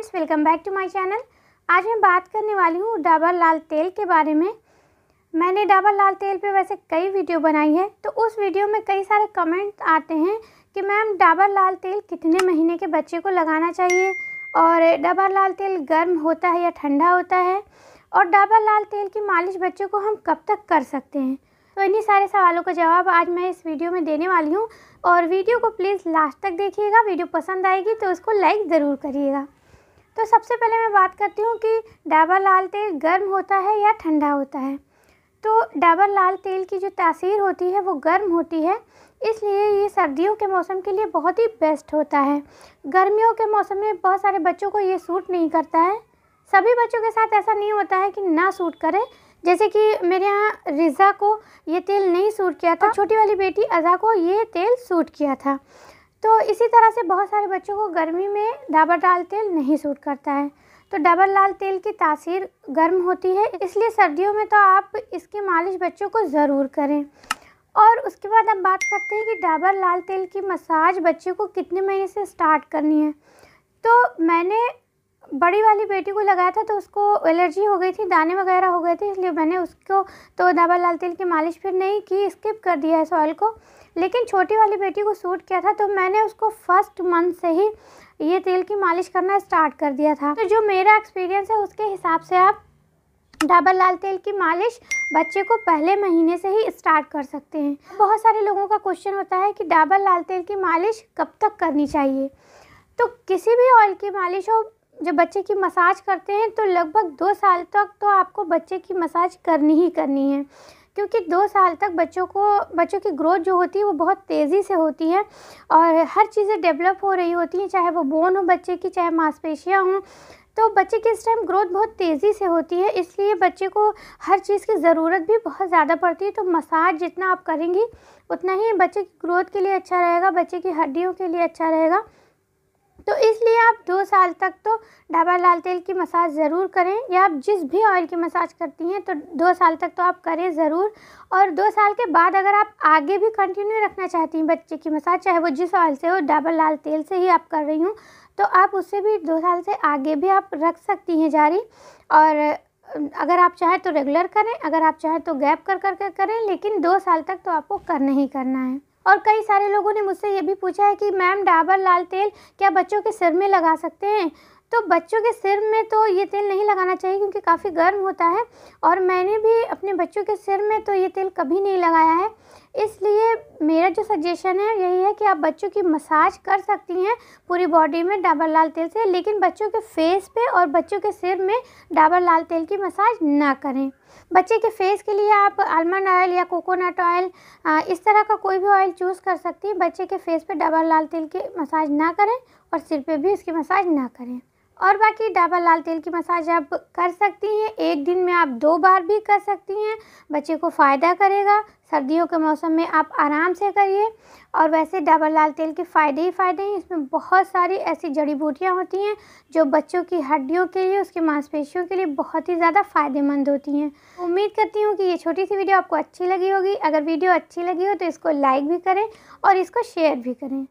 Friends welcome back to my channel आज मैं बात करने वाली हूँ डाबर लाल तेल के बारे में मैंने डाबर लाल तेल पे वैसे कई वीडियो बनाई है तो उस वीडियो में कई सारे कमेंट आते हैं कि मैम डाबर लाल तेल कितने महीने के बच्चे को लगाना चाहिए और डाबर लाल तेल गर्म होता है या ठंडा होता है और डाबर लाल तेल की मालिश बच्चों को हम कब तक कर सकते हैं तो इन्हीं सारे सवालों का जवाब आज मैं इस वीडियो में देने वाली हूँ और वीडियो को प्लीज़ लास्ट तक देखिएगा वीडियो पसंद आएगी तो उसको लाइक ज़रूर करिएगा तो सबसे पहले मैं बात करती हूँ कि डाबर लाल तेल गर्म होता है या ठंडा होता है तो डाबर लाल तेल की जो तासीर होती है वो गर्म होती है इसलिए ये सर्दियों के मौसम के लिए बहुत ही बेस्ट होता है गर्मियों के मौसम में बहुत सारे बच्चों को ये सूट नहीं करता है सभी बच्चों के साथ ऐसा नहीं होता है कि ना सूट करे जैसे कि मेरे यहाँ रिज़ा को ये तेल नहीं सूट किया था हाँ। छोटी वाली बेटी अज़ा को ये तेल सूट किया था तो इसी तरह से बहुत सारे बच्चों को गर्मी में डाबर लाल तेल नहीं सूट करता है तो डाबर लाल तेल की तासीर गर्म होती है इसलिए सर्दियों में तो आप इसकी मालिश बच्चों को ज़रूर करें और उसके बाद हम बात करते हैं कि डाबर लाल तेल की मसाज बच्चे को कितने महीने से स्टार्ट करनी है तो मैंने बड़ी वाली बेटी को लगाया था तो उसको एलर्जी हो गई थी दाने वगैरह हो गए थे इसलिए मैंने उसको तो दाबा लाल तेल की मालिश फिर नहीं की स्किप कर दिया इस ऑयल को लेकिन छोटी वाली बेटी को सूट किया था तो मैंने उसको फर्स्ट मंथ से ही ये तेल की मालिश करना स्टार्ट कर दिया था तो जो मेरा एक्सपीरियंस है उसके हिसाब से आप डाबर लाल तेल की मालिश बच्चे को पहले महीने से ही स्टार्ट कर सकते हैं बहुत सारे लोगों का क्वेश्चन होता है कि डाबर लाल तेल की मालिश कब तक करनी चाहिए तो किसी भी ऑयल की मालिश हो जब बच्चे की मसाज करते हैं तो लगभग दो साल तक तो आपको बच्चे की मसाज करनी ही करनी है क्योंकि दो साल तक बच्चों को बच्चों की ग्रोथ जो होती है वो बहुत तेज़ी से होती है और हर चीज़ें डेवलप हो रही होती हैं चाहे वो बोन हो बच्चे की चाहे मांसपेशियाँ हों तो बच्चे की इस टाइम ग्रोथ बहुत तेज़ी से होती है इसलिए बच्चे को हर चीज़ की ज़रूरत भी बहुत ज़्यादा पड़ती है तो मसाज जितना आप करेंगी उतना ही बच्चे की ग्रोथ के लिए अच्छा रहेगा बच्चे की हड्डियों के लिए अच्छा रहेगा तो इसलिए आप दो साल तक तो डाबर लाल तेल की मसाज ज़रूर करें या आप जिस भी ऑयल की मसाज करती हैं तो दो साल तक तो आप करें ज़रूर और दो साल के बाद अगर आप आगे भी कंटिन्यू रखना चाहती हैं बच्चे की मसाज चाहे वो जिस ऑयल से हो डाबर लाल तेल से ही आप कर रही हूँ तो आप उससे भी दो साल से आगे भी आप रख सकती हैं जारी और अगर आप चाहें तो रेगुलर करें अगर आप चाहें तो गैप कर कर कर करें लेकिन दो साल तक तो आपको करना ही करना है और कई सारे लोगों ने मुझसे ये भी पूछा है कि मैम डाबर लाल तेल क्या बच्चों के सिर में लगा सकते हैं तो बच्चों के सिर में तो ये तेल नहीं लगाना चाहिए क्योंकि काफ़ी गर्म होता है और मैंने भी अपने बच्चों के सिर में तो ये तेल कभी नहीं लगाया है इसलिए मेरा जो सजेशन है यही है कि आप बच्चों की मसाज कर सकती हैं पूरी बॉडी में डाबर लाल तेल से लेकिन बच्चों के फेस पे और बच्चों के सिर में डाबर लाल तेल की मसाज ना करें बच्चे के फेस के लिए आप आलमंड ऑयल या कोकोनट ऑयल इस तरह का कोई भी ऑयल चूज़ कर सकती हैं बच्चे के फेस पे डाबर लाल तेल की मसाज ना करें और सिर पे भी इसकी मसाज ना करें और बाकी डाबा लाल तेल की मसाज आप कर सकती हैं एक दिन में आप दो बार भी कर सकती हैं बच्चे को फ़ायदा करेगा सर्दियों के मौसम में आप आराम से करिए और वैसे डाबर लाल तेल के फ़ायदे ही फ़ायदे हैं इसमें बहुत सारी ऐसी जड़ी बूटियाँ होती हैं जो बच्चों की हड्डियों के लिए उसके मांसपेशियों के लिए बहुत ही ज़्यादा फ़ायदेमंद होती हैं उम्मीद करती हूँ कि ये छोटी सी वीडियो आपको अच्छी लगी होगी अगर वीडियो अच्छी लगी हो तो इसको लाइक भी करें और इसको शेयर भी करें